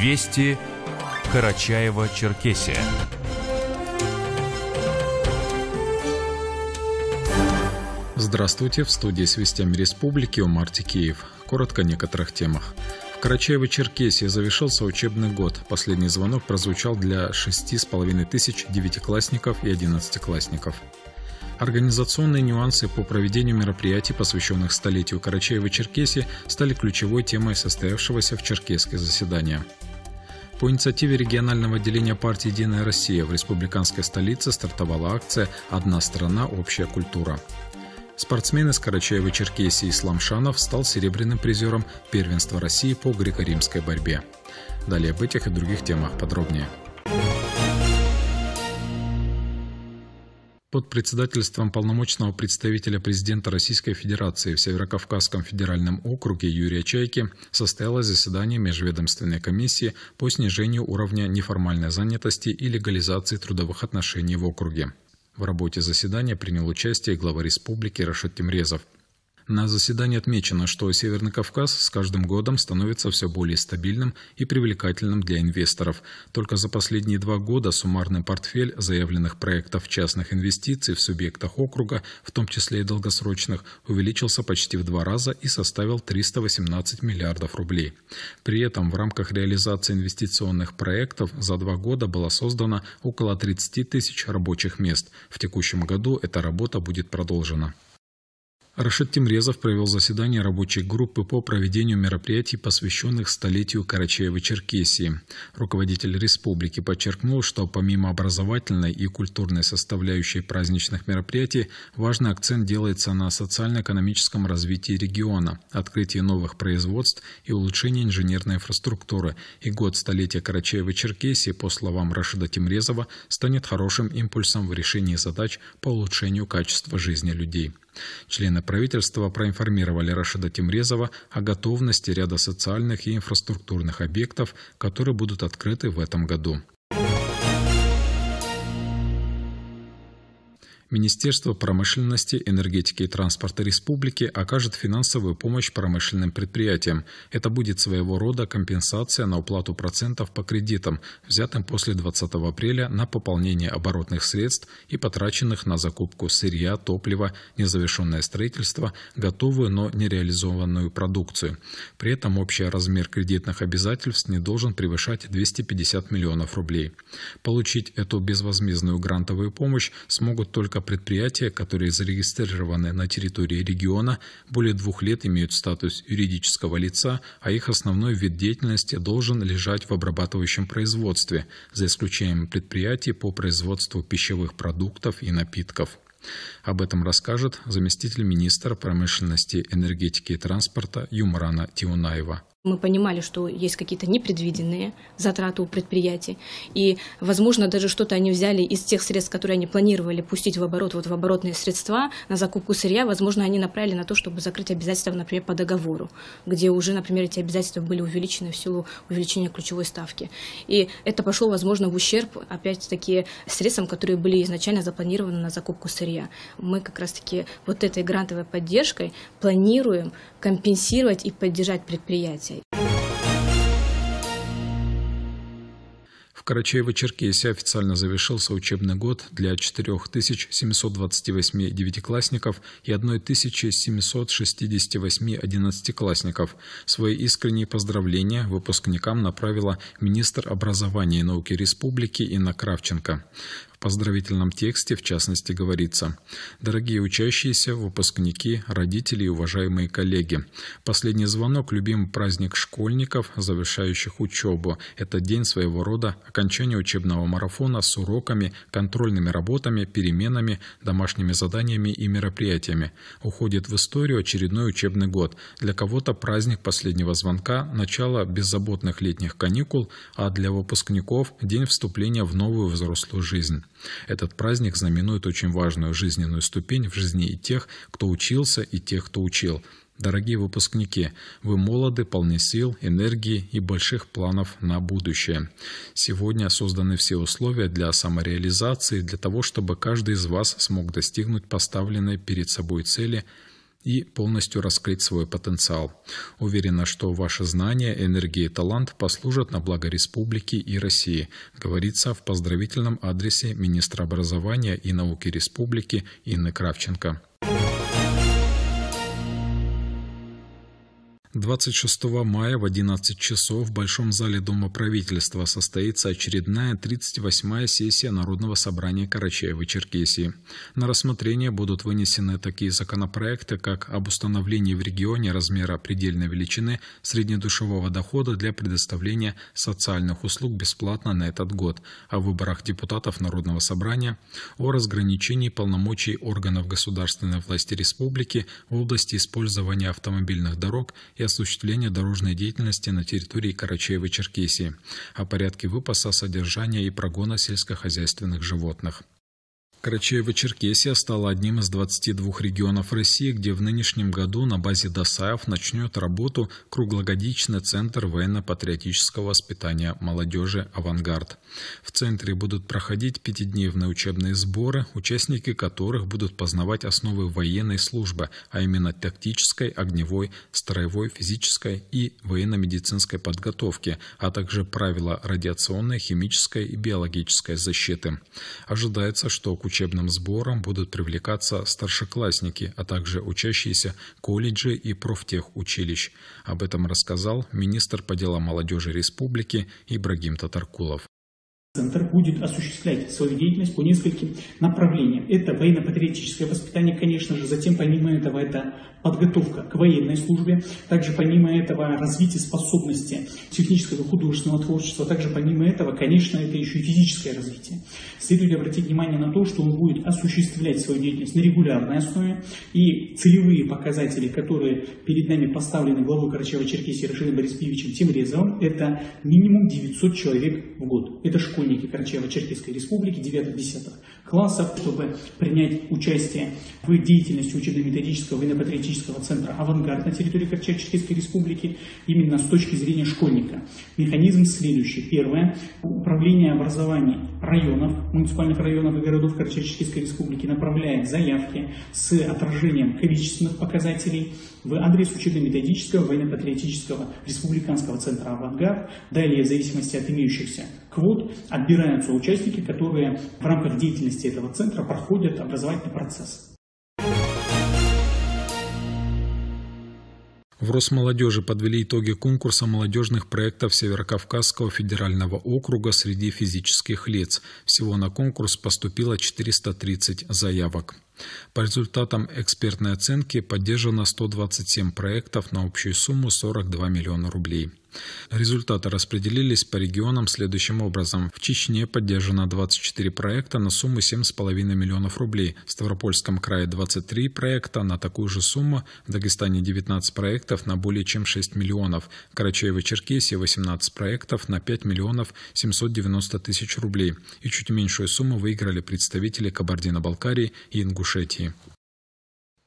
Вести Карачаева-Черкесия. Здравствуйте, в студии с вестями республики Умар Тикеев. Коротко о некоторых темах. В Карачаево-Черкесии завершился учебный год. Последний звонок прозвучал для шести с половиной тысяч девятиклассников и одиннадцатиклассников. Организационные нюансы по проведению мероприятий, посвященных столетию Карачаева-Черкесии, стали ключевой темой состоявшегося в Черкесске заседания. По инициативе регионального отделения партии «Единая Россия» в республиканской столице стартовала акция «Одна страна. Общая культура». Спортсмен из Карачаева-Черкесии Ислам Шанов стал серебряным призером первенства России по греко-римской борьбе. Далее об этих и других темах подробнее. под председательством полномочного представителя президента Российской Федерации в Северокавказском федеральном округе Юрия Чайки состоялось заседание Межведомственной комиссии по снижению уровня неформальной занятости и легализации трудовых отношений в округе. В работе заседания принял участие глава республики Рашид Тимрезов. На заседании отмечено, что Северный Кавказ с каждым годом становится все более стабильным и привлекательным для инвесторов. Только за последние два года суммарный портфель заявленных проектов частных инвестиций в субъектах округа, в том числе и долгосрочных, увеличился почти в два раза и составил 318 миллиардов рублей. При этом в рамках реализации инвестиционных проектов за два года было создано около 30 тысяч рабочих мест. В текущем году эта работа будет продолжена. Рашид Тимрезов провел заседание рабочей группы по проведению мероприятий, посвященных столетию Карачаева-Черкесии. Руководитель республики подчеркнул, что помимо образовательной и культурной составляющей праздничных мероприятий, важный акцент делается на социально-экономическом развитии региона, открытии новых производств и улучшении инженерной инфраструктуры. И год столетия Карачаева-Черкесии, по словам Рашида Тимрезова, станет хорошим импульсом в решении задач по улучшению качества жизни людей. Члены правительства проинформировали Рашида Тимрезова о готовности ряда социальных и инфраструктурных объектов, которые будут открыты в этом году. Министерство промышленности, энергетики и транспорта республики окажет финансовую помощь промышленным предприятиям. Это будет своего рода компенсация на уплату процентов по кредитам, взятым после 20 апреля на пополнение оборотных средств и потраченных на закупку сырья, топлива, незавершенное строительство, готовую, но нереализованную продукцию. При этом общий размер кредитных обязательств не должен превышать 250 миллионов рублей. Получить эту безвозмездную грантовую помощь смогут только предприятия, которые зарегистрированы на территории региона, более двух лет имеют статус юридического лица, а их основной вид деятельности должен лежать в обрабатывающем производстве, за исключением предприятий по производству пищевых продуктов и напитков. Об этом расскажет заместитель министра промышленности, энергетики и транспорта Юмрана Тиунаева. Мы понимали, что есть какие-то непредвиденные затраты у предприятий. И, возможно, даже что-то они взяли из тех средств, которые они планировали пустить в оборот, вот в оборотные средства на закупку сырья, возможно, они направили на то, чтобы закрыть обязательства, например, по договору, где уже, например, эти обязательства были увеличены в силу увеличения ключевой ставки. И это пошло, возможно, в ущерб, опять-таки, средствам, которые были изначально запланированы на закупку сырья. Мы как раз-таки вот этой грантовой поддержкой планируем компенсировать и поддержать предприятия событий. В Карачаево-Черкесии официально завершился учебный год для 4728 девятиклассников и 1768 одиннадцатиклассников. Свои искренние поздравления выпускникам направила министр образования и науки республики Инна Кравченко поздравительном тексте в частности говорится «Дорогие учащиеся, выпускники, родители и уважаемые коллеги, последний звонок – любимый праздник школьников, завершающих учебу. Это день своего рода окончания учебного марафона с уроками, контрольными работами, переменами, домашними заданиями и мероприятиями. Уходит в историю очередной учебный год. Для кого-то праздник последнего звонка – начало беззаботных летних каникул, а для выпускников – день вступления в новую взрослую жизнь. Этот праздник знаменует очень важную жизненную ступень в жизни и тех, кто учился, и тех, кто учил. Дорогие выпускники, вы молоды, полны сил, энергии и больших планов на будущее. Сегодня созданы все условия для самореализации, для того, чтобы каждый из вас смог достигнуть поставленной перед собой цели – и полностью раскрыть свой потенциал. Уверена, что ваши знания, энергия и талант послужат на благо республики и России, говорится в поздравительном адресе министра образования и науки республики Инны Кравченко. 26 мая в 11 часов в Большом зале Дома правительства состоится очередная 38-я сессия Народного собрания Карачаева-Черкесии. На рассмотрение будут вынесены такие законопроекты, как об установлении в регионе размера предельной величины среднедушевого дохода для предоставления социальных услуг бесплатно на этот год, о выборах депутатов Народного собрания, о разграничении полномочий органов государственной власти республики в области использования автомобильных дорог и осуществления дорожной деятельности на территории Карачаево-Черкесии, о порядке выпаса, содержания и прогона сельскохозяйственных животных. Карачаево-Черкесия стала одним из 22 регионов России, где в нынешнем году на базе ДОСАев начнет работу круглогодичный Центр военно-патриотического воспитания молодежи «Авангард». В центре будут проходить пятидневные учебные сборы, участники которых будут познавать основы военной службы, а именно тактической, огневой, строевой, физической и военно-медицинской подготовки, а также правила радиационной, химической и биологической защиты. Ожидается, что к учебным сборам будут привлекаться старшеклассники, а также учащиеся колледжей и профтехучилищ. Об этом рассказал министр по делам молодежи республики Ибрагим Татаркулов. Центр будет осуществлять свою деятельность по нескольким направлениям. Это военно-патриотическое воспитание, конечно же, затем помимо этого это подготовка к военной службе, также помимо этого развитие способности технического художественного творчества, также помимо этого, конечно, это еще и физическое развитие. Следует обратить внимание на то, что он будет осуществлять свою деятельность на регулярной основе, и целевые показатели, которые перед нами поставлены главой Карачева-Черкесии Рашидом Борисовичем Тимрезовым, это минимум 900 человек в год. Это школьники Карачева-Черкесской Республики 9-10 классов, чтобы принять участие в деятельности учебно-методического военно-патриотического методического центра «Авангард» на территории Корчак-Чехийской республики именно с точки зрения школьника. Механизм следующий. Первое. Управление образования районов, муниципальных районов и городов Корчак-Чехийской республики направляет заявки с отражением количественных показателей в адрес учебно-методического, военно-патриотического республиканского центра «Авангард». Далее, в зависимости от имеющихся квот, отбираются участники, которые в рамках деятельности этого центра проходят образовательный процесс. В Росмолодежи подвели итоги конкурса молодежных проектов Северокавказского федерального округа среди физических лиц. Всего на конкурс поступило 430 заявок. По результатам экспертной оценки поддержано 127 проектов на общую сумму 42 миллиона рублей. Результаты распределились по регионам следующим образом. В Чечне поддержано 24 проекта на сумму 7,5 миллионов рублей, в Ставропольском крае 23 проекта на такую же сумму, в Дагестане 19 проектов на более чем 6 миллионов, в Карачаево-Черкесии 18 проектов на 5 миллионов 790 тысяч рублей. И чуть меньшую сумму выиграли представители Кабардино-Балкарии и Ингушетии. Ингушетии.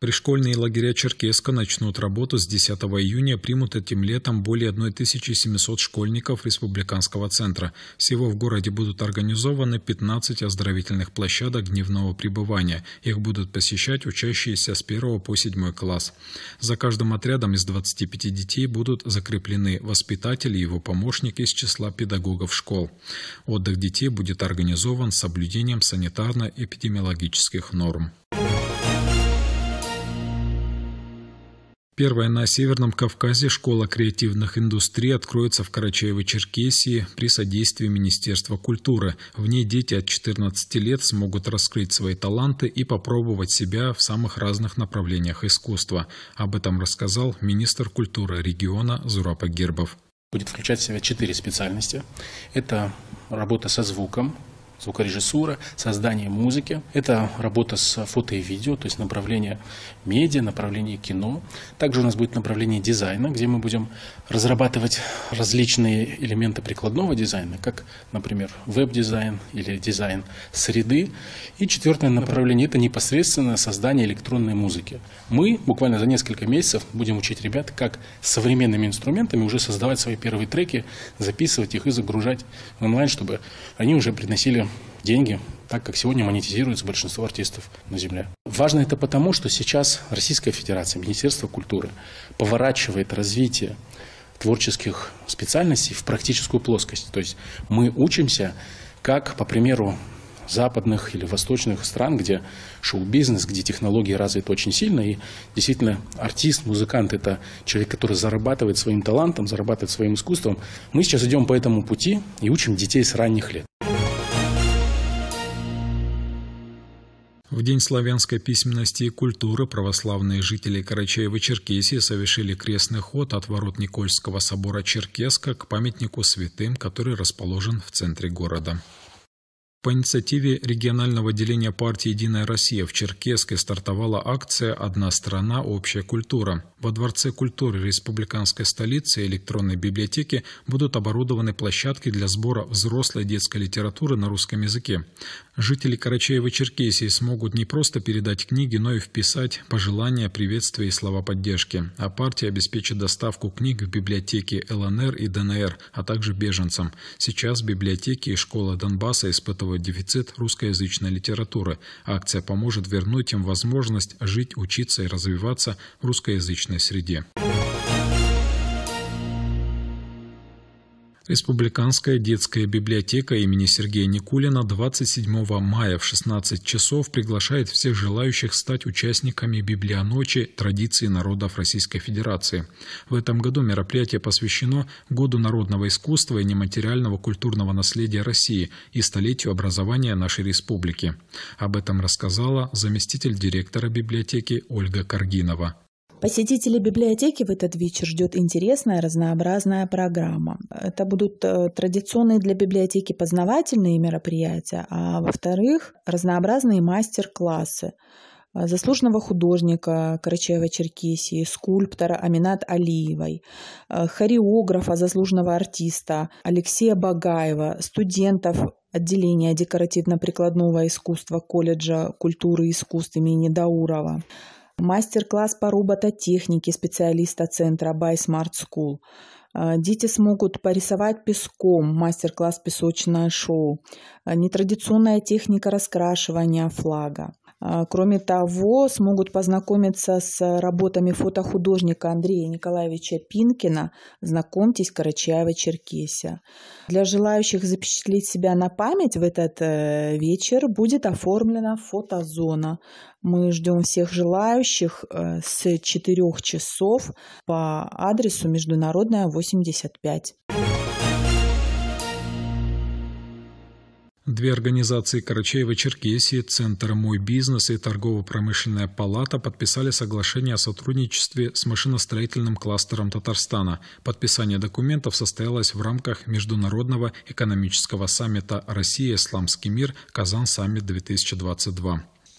Пришкольные лагеря Черкеска начнут работу с 10 июня, примут этим летом более 1700 школьников республиканского центра. Всего в городе будут организованы 15 оздоровительных площадок дневного пребывания. Их будут посещать учащиеся с 1 по 7 класс. За каждым отрядом из 25 детей будут закреплены воспитатели и его помощник из числа педагогов школ. Отдых детей будет организован с соблюдением санитарно-эпидемиологических норм. Первая на Северном Кавказе школа креативных индустрий откроется в Карачаево-Черкесии при содействии Министерства культуры. В ней дети от 14 лет смогут раскрыть свои таланты и попробовать себя в самых разных направлениях искусства. Об этом рассказал министр культуры региона Зурапа Гербов. Будет включать в себя четыре специальности. Это работа со звуком, звукорежиссура, создание музыки. Это работа с фото и видео, то есть направление медиа, направление кино. Также у нас будет направление дизайна, где мы будем разрабатывать различные элементы прикладного дизайна, как, например, веб-дизайн или дизайн среды. И четвертое направление – это непосредственно создание электронной музыки. Мы буквально за несколько месяцев будем учить ребят, как современными инструментами уже создавать свои первые треки, записывать их и загружать онлайн, чтобы они уже приносили деньги, так как сегодня монетизируется большинство артистов на Земле. Важно это потому, что сейчас Российская Федерация, Министерство культуры поворачивает развитие творческих специальностей в практическую плоскость. То есть мы учимся, как, по примеру, западных или восточных стран, где шоу-бизнес, где технологии развиты очень сильно, и действительно артист, музыкант – это человек, который зарабатывает своим талантом, зарабатывает своим искусством. Мы сейчас идем по этому пути и учим детей с ранних лет. В День славянской письменности и культуры православные жители Карачаева-Черкесии совершили крестный ход от ворот Никольского собора Черкеска к памятнику святым, который расположен в центре города. По инициативе регионального отделения партии «Единая Россия» в Черкесске стартовала акция «Одна страна. Общая культура». Во Дворце культуры республиканской столицы и электронной библиотеки будут оборудованы площадки для сбора взрослой детской литературы на русском языке. Жители Карачаева-Черкесии смогут не просто передать книги, но и вписать пожелания, приветствия и слова поддержки. А партия обеспечит доставку книг в библиотеки ЛНР и ДНР, а также беженцам. Сейчас библиотеки и школа Донбасса испытывают исправить дефицит русскоязычной литературы. Акция поможет вернуть им возможность жить, учиться и развиваться в русскоязычной среде. Республиканская детская библиотека имени Сергея Никулина 27 мая в 16 часов приглашает всех желающих стать участниками «Библионочи. Традиции народов Российской Федерации». В этом году мероприятие посвящено Году народного искусства и нематериального культурного наследия России и столетию образования нашей республики. Об этом рассказала заместитель директора библиотеки Ольга Каргинова. Посетители библиотеки в этот вечер ждет интересная разнообразная программа. Это будут э, традиционные для библиотеки познавательные мероприятия, а во-вторых, разнообразные мастер-классы э, заслуженного художника Карачаева-Черкесии, скульптора Аминат Алиевой, э, хореографа, заслуженного артиста Алексея Багаева, студентов отделения декоративно-прикладного искусства колледжа культуры и искусств имени Даурова, мастер-класс по робототехнике специалиста центра By Smart School. А, дети смогут порисовать песком, мастер-класс «Песочное шоу», а, нетрадиционная техника раскрашивания флага. А, кроме того, смогут познакомиться с работами фотохудожника Андрея Николаевича Пинкина «Знакомьтесь, Карачаева-Черкесия». Для желающих запечатлеть себя на память в этот э, вечер будет оформлена фотозона. Мы ждем всех желающих э, с 4 часов по адресу Международная, 85. Две организации Карачаева-Черкесии, Центр «Мой бизнес» и Торгово-промышленная палата подписали соглашение о сотрудничестве с машиностроительным кластером Татарстана. Подписание документов состоялось в рамках Международного экономического саммита «Россия-Исламский мир. Казан-Саммит-2022».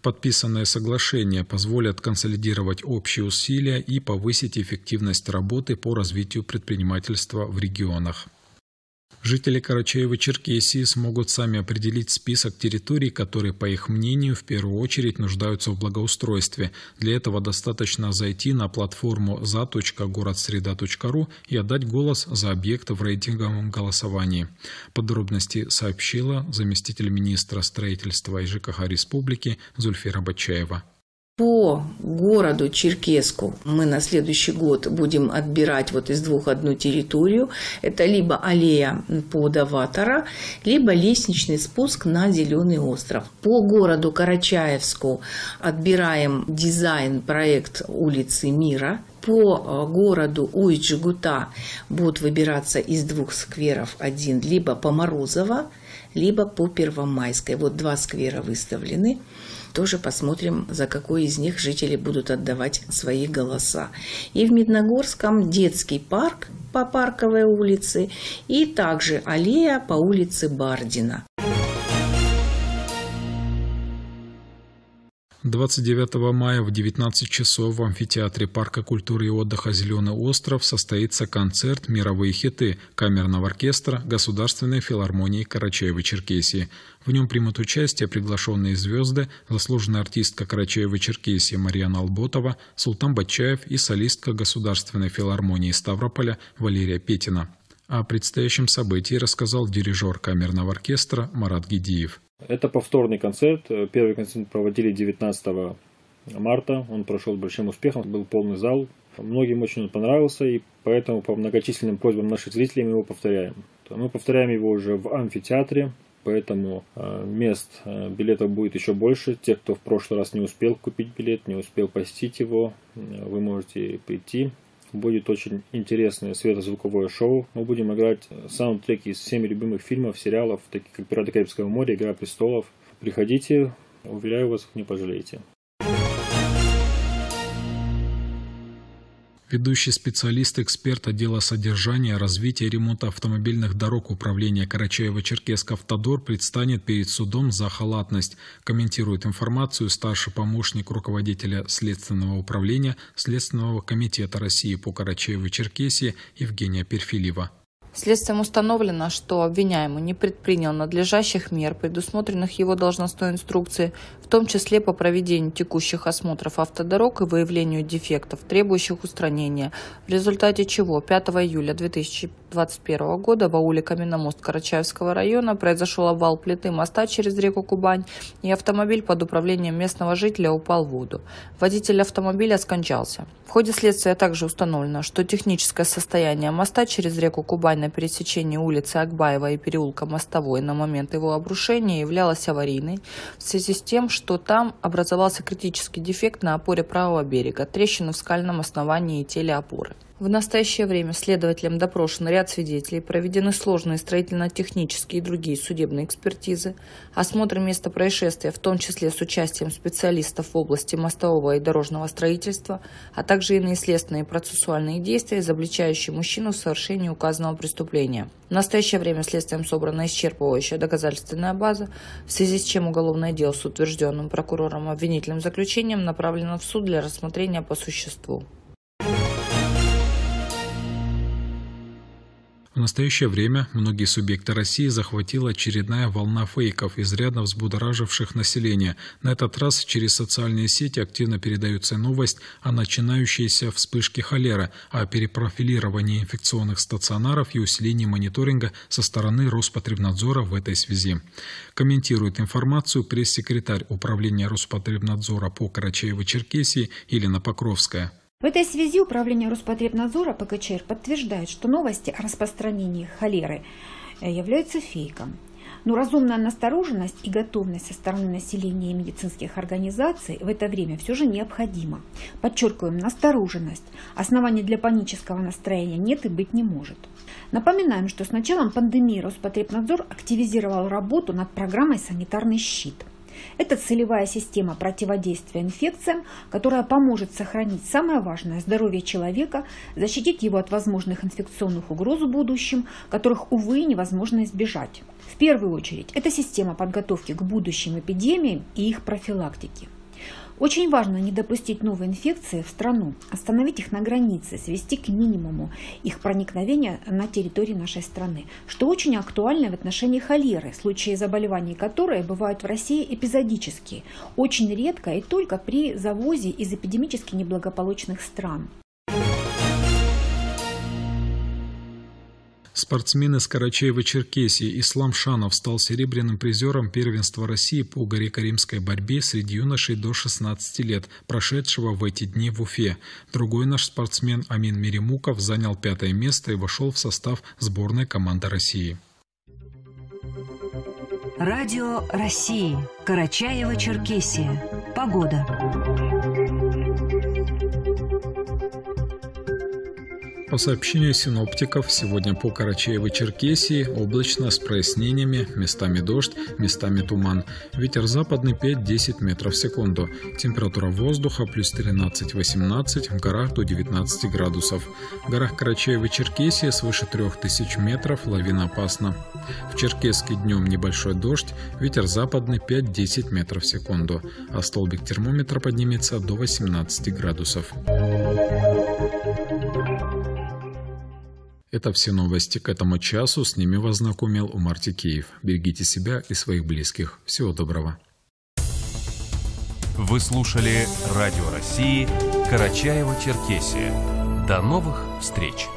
Подписанное соглашение позволит консолидировать общие усилия и повысить эффективность работы по развитию предпринимательства в регионах. Жители Карачаева-Черкесии смогут сами определить список территорий, которые, по их мнению, в первую очередь нуждаются в благоустройстве. Для этого достаточно зайти на платформу за.городсреда.ру и отдать голос за объект в рейтинговом голосовании. Подробности сообщила заместитель министра строительства и ЖКХ Республики Зульфира Бачаева. По городу Черкеску мы на следующий год будем отбирать вот из двух одну территорию. Это либо аллея по Даватора, либо лестничный спуск на Зеленый остров. По городу Карачаевску отбираем дизайн проект улицы Мира по э, городу Уйджигута будут выбираться из двух скверов один, либо по Морозово, либо по Первомайской. Вот два сквера выставлены. Тоже посмотрим, за какой из них жители будут отдавать свои голоса. И в Медногорском детский парк по Парковой улице и также аллея по улице Бардина. 29 мая в 19 часов в амфитеатре Парка культуры и отдыха «Зеленый остров» состоится концерт «Мировые хиты» Камерного оркестра Государственной филармонии Карачаево-Черкесии. В нем примут участие приглашенные звезды, заслуженная артистка Карачаева-Черкесии Марьяна Алботова, Султан Батчаев и солистка Государственной филармонии Ставрополя Валерия Петина. О предстоящем событии рассказал дирижер камерного оркестра Марат Гидиев. Это повторный концерт. Э, первый концерт проводили 19 марта. Он прошел большим успехом, был полный зал. Многим очень он понравился, и поэтому по многочисленным просьбам наших зрителей мы его повторяем. Мы повторяем его уже в амфитеатре, поэтому э, мест э, билетов будет еще больше. Те, кто в прошлый раз не успел купить билет, не успел посетить его, вы можете прийти будет очень интересное светозвуковое шоу. Мы будем играть саундтреки из всеми любимых фильмов, сериалов, таких как «Пираты Карибского моря», «Игра престолов». Приходите, уверяю вас, не пожалеете. ведущий специалист-эксперт отдела содержания, развития и ремонта автомобильных дорог управления Карачаева-Черкеск «Автодор» предстанет перед судом за халатность, комментирует информацию старший помощник руководителя Следственного управления Следственного комитета России по Карачаево-Черкесии Евгения Перфилева. Следствием установлено, что обвиняемый не предпринял надлежащих мер, предусмотренных его должностной инструкцией том числе по проведению текущих осмотров автодорог и выявлению дефектов, требующих устранения, в результате чего 5 июля 2021 года в ауле Каменномост Карачаевского района произошел обвал плиты моста через реку Кубань, и автомобиль под управлением местного жителя упал в воду. Водитель автомобиля скончался. В ходе следствия также установлено, что техническое состояние моста через реку Кубань на пересечении улицы Акбаева и переулка Мостовой на момент его обрушения являлось аварийной в связи с тем, что что там образовался критический дефект на опоре правого берега, трещина в скальном основании и теле опоры. В настоящее время следователям допрошен ряд свидетелей, проведены сложные строительно-технические и другие судебные экспертизы, осмотр места происшествия, в том числе с участием специалистов в области мостового и дорожного строительства, а также иные следственные и процессуальные действия, изобличающие мужчину в совершении указанного преступления. В настоящее время следствием собрана исчерпывающая доказательственная база, в связи с чем уголовное дело с утвержденным прокурором обвинительным заключением направлено в суд для рассмотрения по существу. В настоящее время многие субъекты России захватила очередная волна фейков, изрядно взбудораживших население. На этот раз через социальные сети активно передается новость о начинающейся вспышке холеры, о перепрофилировании инфекционных стационаров и усилении мониторинга со стороны Роспотребнадзора в этой связи. Комментирует информацию пресс-секретарь Управления Роспотребнадзора по Карачаево-Черкесии Елена Покровская. В этой связи Управление Роспотребнадзора ПКЧР подтверждает, что новости о распространении холеры э, являются фейком. Но разумная настороженность и готовность со стороны населения и медицинских организаций в это время все же необходима. Подчеркиваем, настороженность. Оснований для панического настроения нет и быть не может. Напоминаем, что с началом пандемии Роспотребнадзор активизировал работу над программой «Санитарный щит». Это целевая система противодействия инфекциям, которая поможет сохранить самое важное – здоровье человека, защитить его от возможных инфекционных угроз в будущем, которых, увы, невозможно избежать. В первую очередь, это система подготовки к будущим эпидемиям и их профилактики. Очень важно не допустить новые инфекции в страну, остановить их на границе, свести к минимуму их проникновение на территории нашей страны, что очень актуально в отношении холеры, случаи заболеваний которой бывают в России эпизодические, очень редко и только при завозе из эпидемически неблагополучных стран. Спортсмен из Карачаева-Черкесии Ислам Шанов стал серебряным призером первенства России по греко-римской борьбе среди юношей до 16 лет, прошедшего в эти дни в Уфе. Другой наш спортсмен Амин Меремуков занял пятое место и вошел в состав сборной команды России. Радио России. Карачаево-Черкесия. Погода. По сообщению синоптиков, сегодня по Карачаево-Черкесии облачно с прояснениями, местами дождь, местами туман. Ветер западный 5-10 метров в секунду. Температура воздуха плюс 13-18, в горах до 19 градусов. В горах Карачаево-Черкесии свыше 3000 метров лавина опасна. В Черкесске днем небольшой дождь, ветер западный 5-10 метров в секунду, а столбик термометра поднимется до 18 градусов. Это все новости к этому часу. С ними вас знакомил Умар Тикеев. Берегите себя и своих близких. Всего доброго. Вы слушали Радио России «Карачаево-Черкесия». До новых встреч!